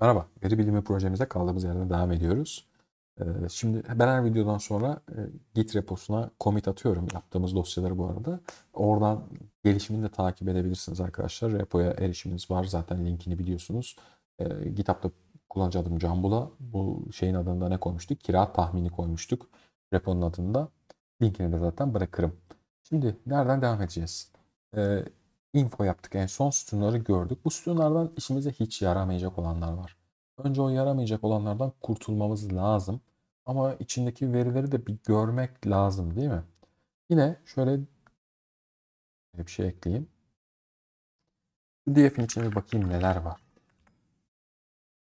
Merhaba, veri bilimi projemize kaldığımız yerden devam ediyoruz. Ee, şimdi ben her videodan sonra e, Git reposuna commit atıyorum yaptığımız dosyaları bu arada. Oradan gelişimini de takip edebilirsiniz arkadaşlar. Repoya erişiminiz var zaten linkini biliyorsunuz. Ee, GitHub'da kullanıcı adım Cambula. Bu şeyin adında ne koymuştuk? Kira tahmini koymuştuk. Reponun adında. Linkini de zaten bırakırım. Şimdi nereden devam edeceğiz? Ee, info yaptık en son sütunları gördük. Bu sütunlardan işimize hiç yaramayacak olanlar var. Önce o yaramayacak olanlardan kurtulmamız lazım. Ama içindeki verileri de bir görmek lazım değil mi? Yine şöyle bir şey ekleyeyim. Şu df'in içine bir bakayım neler var.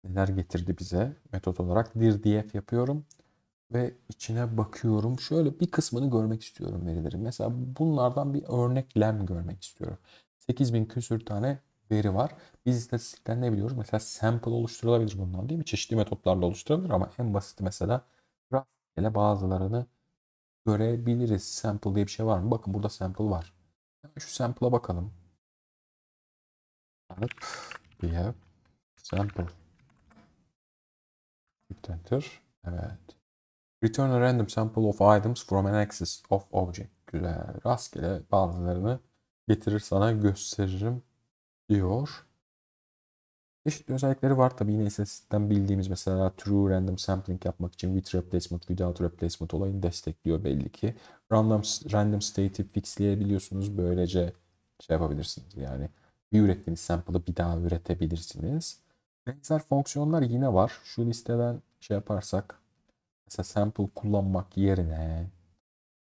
Neler getirdi bize? Metot olarak dir df yapıyorum ve içine bakıyorum. Şöyle bir kısmını görmek istiyorum verileri. Mesela bunlardan bir örneklem görmek istiyorum. 8000 küsür tane veri var. Biz istatistikten ne biliyoruz? Mesela sample oluşturulabilir bundan değil mi? Çeşitli metotlarla oluşturulabilir ama en basit mesela rastgele bazılarını görebiliriz. Sample diye bir şey var mı? Bakın burada sample var. şu sample'a bakalım. Evet. We have sample. Enter. Evet. Return a random sample of items from an axis of object. Güzel. Rastgele bazılarını getirir sana gösteririm diyor. Eşit özellikleri var tabi yine istatistikten bildiğimiz mesela true random sampling yapmak için with replacement without replacement olayını destekliyor belli ki. Random, random state'i fixleyebiliyorsunuz böylece şey yapabilirsiniz yani bir ürettiğiniz sample'ı bir daha üretebilirsiniz. Benzer fonksiyonlar yine var. Şu listeden şey yaparsak Mesela sample kullanmak yerine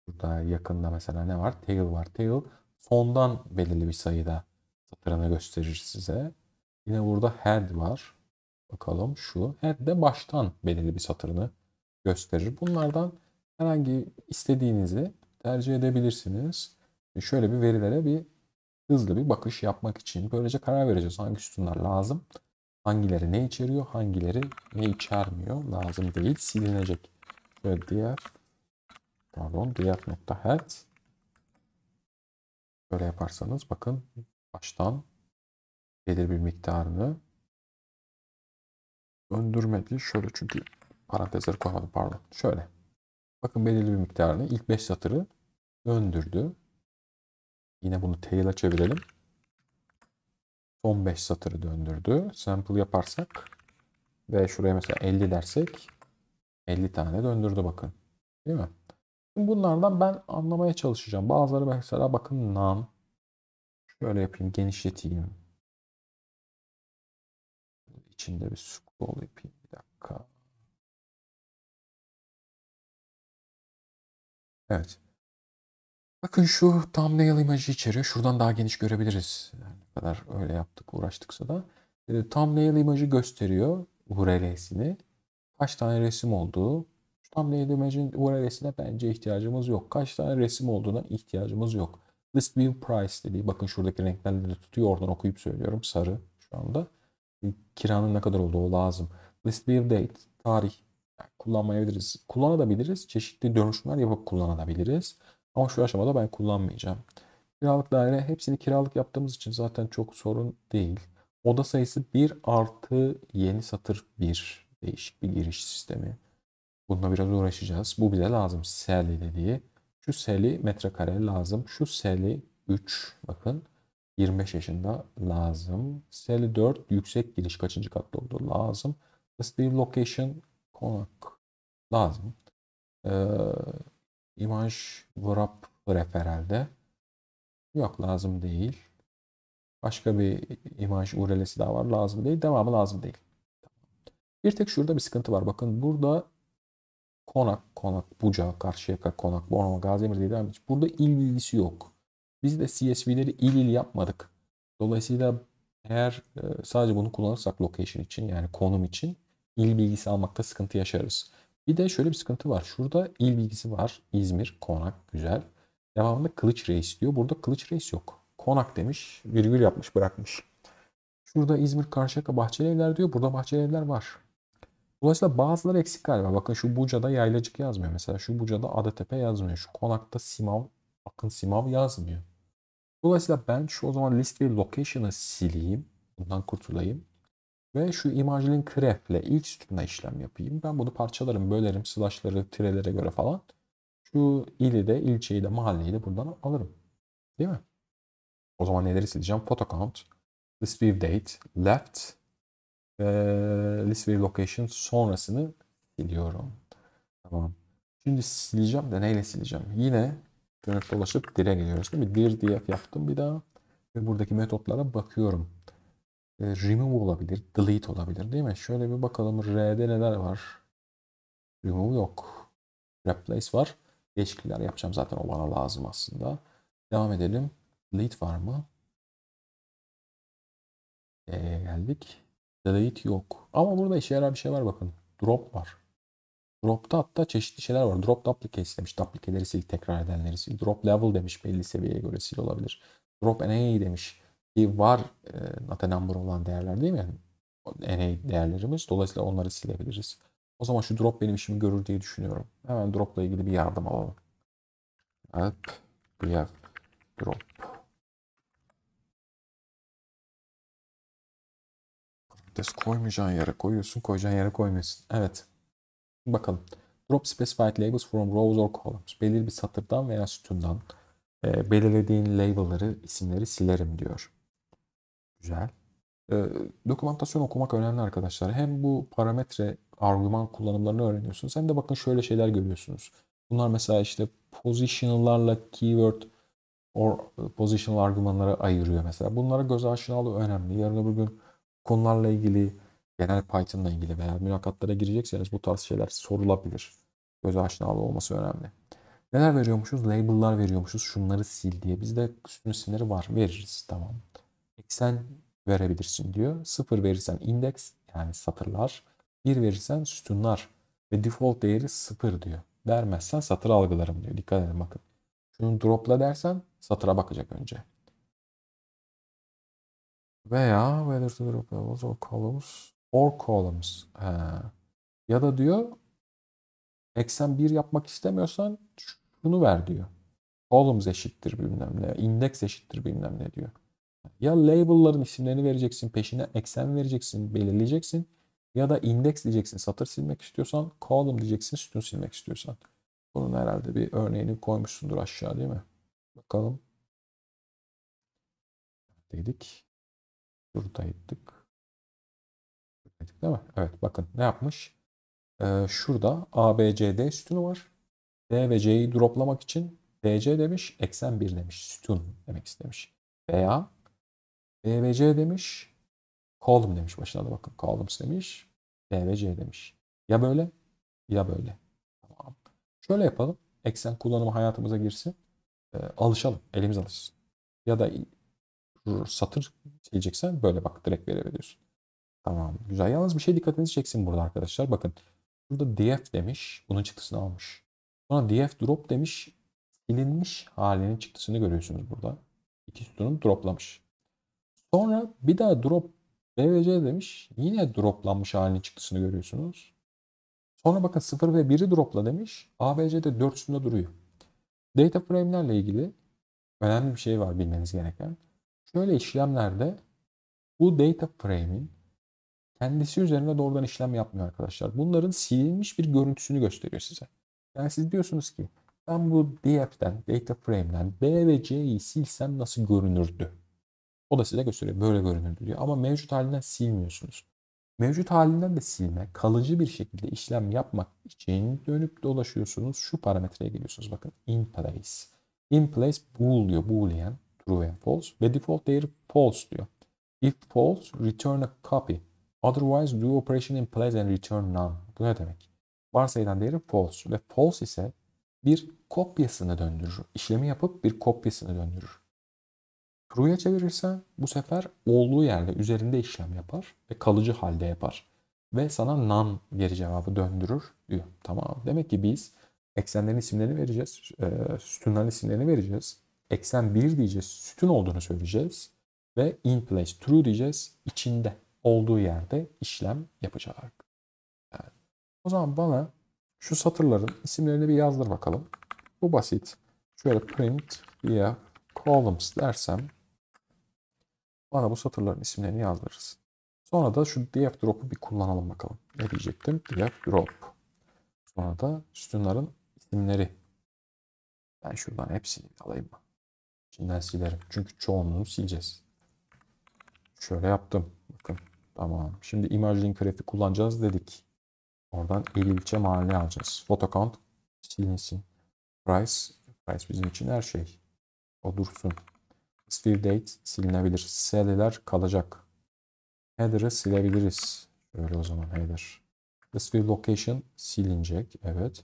burada yakında mesela ne var? Tail var. Tail sondan belirli bir sayıda satırını gösterir size. Yine burada head var. Bakalım şu. Head de baştan belirli bir satırını gösterir. Bunlardan herhangi istediğinizi tercih edebilirsiniz. E, şöyle bir verilere bir hızlı bir bakış yapmak için böylece karar vereceğiz hangi sütunlar lazım. Hangileri ne içeriyor, hangileri ne içermiyor. Lazım değil, silinecek. Şöyle diğer, pardon, diğer nokta health. Böyle yaparsanız bakın baştan gelir bir miktarını öndürmedi. Şöyle çünkü parantezleri koymadım pardon. Şöyle. Bakın belirli bir miktarını ilk 5 satırı öndürdü. Yine bunu tail'a çevirelim son 5 satırı döndürdü. Sample yaparsak ve şuraya mesela 50 dersek 50 tane döndürdü bakın. Değil mi? Bunlardan ben anlamaya çalışacağım. Bazıları mesela bakın nam. Şöyle yapayım genişleteyim. İçinde bir scroll yapayım bir dakika. Evet. Bakın şu thumbnail imajı içeriyor. Şuradan daha geniş görebiliriz. Yani kadar öyle yaptık uğraştıksa da. E, ee, thumbnail imajı gösteriyor URL'sini. Kaç tane resim olduğu. Şu thumbnail imajın URL'sine bence ihtiyacımız yok. Kaç tane resim olduğuna ihtiyacımız yok. List view price dediği bakın şuradaki renklerle de tutuyor. Oradan okuyup söylüyorum. Sarı şu anda. E, kiranın ne kadar olduğu lazım. List view date tarih yani kullanmayabiliriz. Kullanabiliriz. Çeşitli dönüşümler yapıp kullanabiliriz. Ama şu aşamada ben kullanmayacağım. Kiralık daire hepsini kiralık yaptığımız için zaten çok sorun değil. Oda sayısı 1 artı yeni satır 1. Değişik bir giriş sistemi. Bununla biraz uğraşacağız. Bu bize lazım seli dediği. Şu seli metrekare lazım. Şu seli 3 bakın. 25 yaşında lazım. Seli 4 yüksek giriş kaçıncı katta olduğu lazım. Steel location konak lazım. Ee, imaj wrap referelde. Yok lazım değil. Başka bir imaj URL'si daha var. Lazım değil. Devamı lazım değil. Bir tek şurada bir sıkıntı var. Bakın burada Konak, Konak, Buca, Karşıyaka, Konak, Bornova, Gaziemir diye devam Burada il bilgisi yok. Biz de CSV'leri il il yapmadık. Dolayısıyla eğer e, sadece bunu kullanırsak location için yani konum için il bilgisi almakta sıkıntı yaşarız. Bir de şöyle bir sıkıntı var. Şurada il bilgisi var. İzmir, Konak, güzel. Devamında Kılıç Reis diyor. Burada Kılıç Reis yok. Konak demiş, virgül yapmış, bırakmış. Şurada İzmir Karşıyaka Bahçeli Evler diyor. Burada Bahçeli Evler var. Dolayısıyla bazıları eksik galiba. Bakın şu Buca'da Yaylacık yazmıyor mesela. Şu Buca'da Adatepe yazmıyor. Şu Konak'ta Simav, Akın Simav yazmıyor. Dolayısıyla ben şu o zaman list ve location'ı sileyim. Bundan kurtulayım. Ve şu imajlin grep'le ilk sütuna işlem yapayım. Ben bunu parçalarım, bölerim, slash'ları, tirelere göre falan. Şu ili de, ilçeyi de, mahalleyi de buradan alırım. Değil mi? O zaman neleri sileceğim? Photo count, list view date, left ve list view location sonrasını siliyorum. Tamam. Şimdi sileceğim de neyle sileceğim? Yine dönüp dolaşıp dire geliyoruz değil mi? Dir diye yaptım bir daha. Ve buradaki metotlara bakıyorum. E, remove olabilir, delete olabilir değil mi? Şöyle bir bakalım R'de neler var? Remove yok. Replace var değişiklikler yapacağım. Zaten o bana lazım aslında. Devam edelim. Delete var mı? E'ye geldik. Delete yok. Ama burada işe yarar bir şey var bakın. Drop var. Drop'ta hatta çeşitli şeyler var. Drop duplicate demiş. Duplikeleri sil, tekrar edenleri sil. Drop level demiş. Belli seviyeye göre sil olabilir. Drop NA demiş. Bir var e, Natenamber olan değerler değil mi? NA değerlerimiz. Dolayısıyla onları silebiliriz. O zaman şu drop benim işimi görür diye düşünüyorum. Hemen dropla ilgili bir yardım alalım. Help clear drop. Patates koymayacağın yere koyuyorsun, koyacağın yere koymuyorsun. Evet. Bakalım. Drop specified labels from rows or columns. Belirli bir satırdan veya sütundan e, belirlediğin label'ları, isimleri silerim diyor. Güzel. E, dokümantasyon okumak önemli arkadaşlar. Hem bu parametre argüman kullanımlarını öğreniyorsunuz hem de bakın şöyle şeyler görüyorsunuz. Bunlar mesela işte positional'larla keyword or e, positional argümanlara ayırıyor mesela. Bunlara göz aşinalığı önemli. Yarın öbür gün konularla ilgili genel Python'la ilgili veya mülakatlara girecekseniz bu tarz şeyler sorulabilir. Göz aşinalığı olması önemli. Neler veriyormuşuz? Label'lar veriyormuşuz. Şunları sil diye. Bizde üstün isimleri var. Veririz. Tamam. Eksen verebilirsin diyor. 0 verirsen indeks yani satırlar, 1 verirsen sütunlar ve default değeri 0 diyor. Vermezsen satır algılarım diyor. Dikkat edin bakın. Şunu dropla dersen satıra bakacak önce. Veya whether to drop levels or columns or columns. Ha. Ya da diyor eksen 1 yapmak istemiyorsan şunu ver diyor. Columns eşittir bilmem ne. Index eşittir bilmem ne diyor. Ya label'ların isimlerini vereceksin, peşine eksen vereceksin, belirleyeceksin. Ya da index diyeceksin satır silmek istiyorsan, column diyeceksin sütun silmek istiyorsan. Bunun herhalde bir örneğini koymuşsundur aşağı değil mi? Bakalım. Dedik. Şuradaydık. Dedik değil mi? Evet bakın ne yapmış? Ee, şurada ABCD sütunu var. D ve C'yi droplamak için DC demiş, eksen 1 demiş, sütun demek istemiş. Veya DVC demiş. kolum demiş başına da bakın. kolum demiş. DVC demiş. Ya böyle ya böyle. Tamam. Şöyle yapalım. Excel kullanımı hayatımıza girsin. E, alışalım. Elimiz alışsın. Ya da satır diyeceksen böyle bak direkt verebiliyorsun. Tamam. Güzel. Yalnız bir şey dikkatinizi çeksin burada arkadaşlar. Bakın. Burada df demiş. Bunun çıktısını almış. Sonra df drop demiş. Silinmiş halinin çıktısını görüyorsunuz burada. İki sütunun droplamış. Sonra bir daha drop BVC demiş. Yine droplanmış halinin çıktısını görüyorsunuz. Sonra bakın 0 ve 1'i dropla demiş. ABC'de 4 üstünde duruyor. Data frame'lerle ilgili önemli bir şey var bilmeniz gereken. Şöyle işlemlerde bu data frame'in kendisi üzerine doğrudan işlem yapmıyor arkadaşlar. Bunların silinmiş bir görüntüsünü gösteriyor size. Yani siz diyorsunuz ki ben bu DF'den, data frame'den B ve C'yi silsem nasıl görünürdü? O da size gösteriyor. Böyle görünürdü diyor. Ama mevcut halinden silmiyorsunuz. Mevcut halinden de silme, kalıcı bir şekilde işlem yapmak için dönüp dolaşıyorsunuz. Şu parametreye geliyorsunuz. Bakın in place. In place bool diyor. Boolean true veya false. Ve default değeri false diyor. If false, return a copy. Otherwise do operation in place and return none. Bu ne demek? Varsayılan değeri false ve false ise bir kopyasını döndürür. İşlemi yapıp bir kopyasını döndürür. True'ya çevirirse bu sefer olduğu yerde üzerinde işlem yapar ve kalıcı halde yapar. Ve sana nan geri cevabı döndürür diyor. Tamam. Demek ki biz eksenlerin isimlerini vereceğiz. E, sütunların isimlerini vereceğiz. Eksen 1 diyeceğiz. Sütun olduğunu söyleyeceğiz. Ve in place true diyeceğiz. içinde olduğu yerde işlem yapacak. Yani. O zaman bana şu satırların isimlerini bir yazdır bakalım. Bu basit. Şöyle print via columns dersem bana bu satırların isimlerini yazdırırız. Sonra da şu df drop'u bir kullanalım bakalım. Ne diyecektim? df drop. Sonra da sütunların isimleri. Ben şuradan hepsini alayım mı? İçinden silerim. Çünkü çoğunluğunu sileceğiz. Şöyle yaptım. Bakın. Tamam. Şimdi image link graph'i kullanacağız dedik. Oradan il ilçe mahalle alacağız. Photo count silinsin. Price. Price bizim için her şey. O dursun. Sphere date silinebilir. Sally'ler kalacak. Header'ı silebiliriz. Öyle o zaman header. sphere location silinecek. Evet.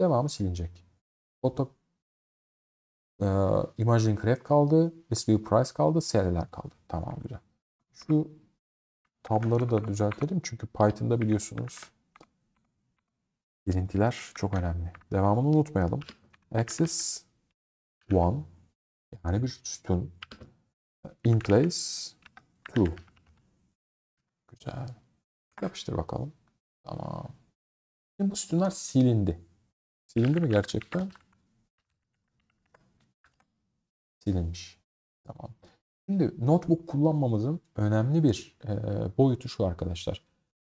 Devamı silinecek. Foto e, Imaging Graph kaldı. sphere Price kaldı. Sally'ler kaldı. Tamam güzel. Şu tabları da düzeltelim. Çünkü Python'da biliyorsunuz gelintiler çok önemli. Devamını unutmayalım. Access 1 yani bir sütun. In place to. Güzel. Yapıştır bakalım. Tamam. Şimdi bu sütunlar silindi. Silindi mi gerçekten? Silinmiş. Tamam. Şimdi notebook kullanmamızın önemli bir e, boyutu şu arkadaşlar.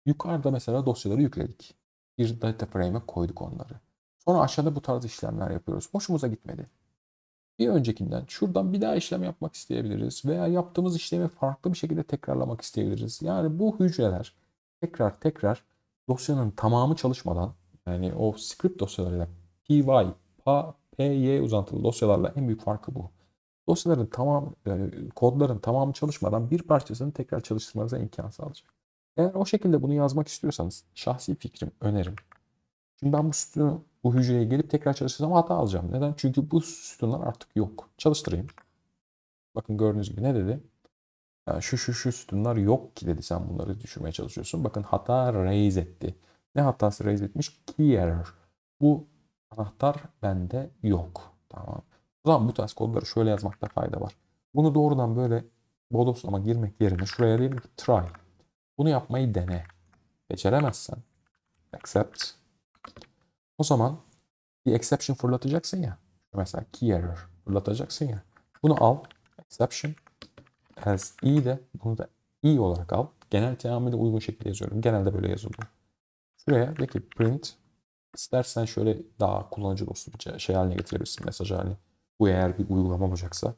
Yukarıda mesela dosyaları yükledik. Bir data frame'e koyduk onları. Sonra aşağıda bu tarz işlemler yapıyoruz. Hoşumuza gitmedi bir öncekinden şuradan bir daha işlem yapmak isteyebiliriz veya yaptığımız işlemi farklı bir şekilde tekrarlamak isteyebiliriz. Yani bu hücreler tekrar tekrar dosyanın tamamı çalışmadan yani o script dosyalarıyla py, pa, py uzantılı dosyalarla en büyük farkı bu. Dosyaların tamam e, kodların tamamı çalışmadan bir parçasını tekrar çalıştırmanıza imkan sağlayacak. Eğer o şekilde bunu yazmak istiyorsanız şahsi fikrim, önerim. Şimdi ben bu sütunu bu hücreye gelip tekrar çalışırsam hata alacağım. Neden? Çünkü bu sütunlar artık yok. Çalıştırayım. Bakın gördüğünüz gibi ne dedi? Yani şu şu şu sütunlar yok ki dedi sen bunları düşürmeye çalışıyorsun. Bakın hata raise etti. Ne hatası raise etmiş? Key error. Bu anahtar bende yok. Tamam. O zaman bu tarz kodları şöyle yazmakta fayda var. Bunu doğrudan böyle bodoslama girmek yerine şuraya diyelim ki try. Bunu yapmayı dene. Beceremezsen accept o zaman bir exception fırlatacaksın ya. Mesela key error fırlatacaksın ya. Bunu al. Exception as i de bunu da i olarak al. Genel teamüle uygun şekilde yazıyorum. Genelde böyle yazıldı. Şuraya de ki print istersen şöyle daha kullanıcı dostu bir şey haline getirebilirsin. Mesaj haline. Bu eğer bir uygulama olacaksa.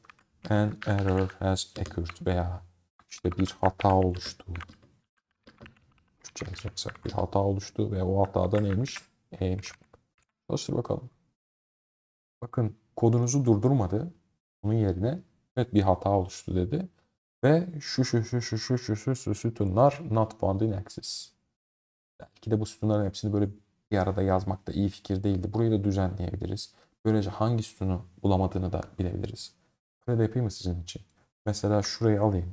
An error has occurred veya işte bir hata oluştu. Türkçe bir hata oluştu ve o hatada neymiş? E'ymiş. Çalıştır bakalım. Bakın kodunuzu durdurmadı. Bunun yerine evet bir hata oluştu dedi. Ve şu şu şu şu şu şu şu, şu sütunlar not found in access. Belki de bu sütunların hepsini böyle bir arada yazmak da iyi fikir değildi. Burayı da düzenleyebiliriz. Böylece hangi sütunu bulamadığını da bilebiliriz. Böyle de yapayım mı sizin için? Mesela şurayı alayım.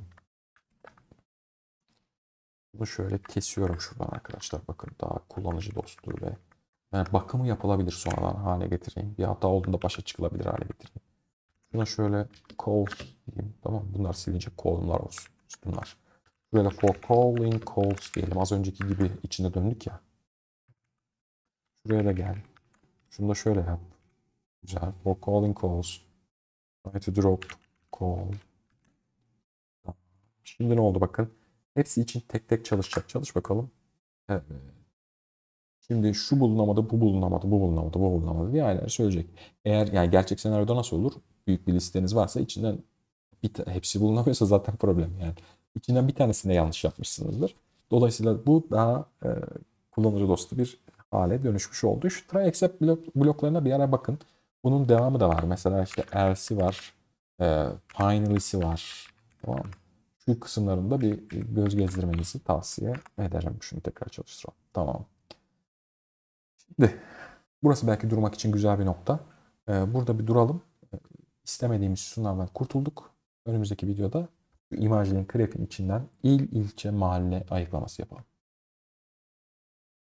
Bunu şöyle kesiyorum şuradan arkadaşlar. Bakın daha kullanıcı dostu ve yani bakımı yapılabilir sonradan hale getireyim. Bir hata olduğunda başa çıkılabilir hale getireyim. Şuna şöyle calls diyeyim. Tamam Bunlar silinecek kolumlar olsun. Bunlar. Şöyle for calling calls diyelim. Az önceki gibi içine döndük ya. Şuraya da gel. Şunu da şöyle yap. Güzel. For calling calls. Try to drop call. Şimdi ne oldu bakın. Hepsi için tek tek çalışacak. Çalış bakalım. Evet. Şimdi şu bulunamadı, bu bulunamadı, bu bulunamadı, bu bulunamadı diye aileler söyleyecek. Eğer yani gerçek senaryoda nasıl olur? Büyük bir listeniz varsa içinden bir hepsi bulunamıyorsa zaten problem yani. İçinden bir tanesinde yanlış yapmışsınızdır. Dolayısıyla bu daha e, kullanıcı dostu bir hale dönüşmüş oldu. Şu try accept blok, bloklarına bir ara bakın. Bunun devamı da var. Mesela işte else'i var. E, finally'si var. Tamam mı? Şu kısımlarında bir göz gezdirmenizi tavsiye ederim. Şunu tekrar çalıştıralım. Tamam. Şimdi burası belki durmak için güzel bir nokta. Ee, burada bir duralım. Ee, istemediğimiz sütunlardan kurtulduk. Önümüzdeki videoda imajların grafin içinden il, ilçe, mahalle ayıklaması yapalım.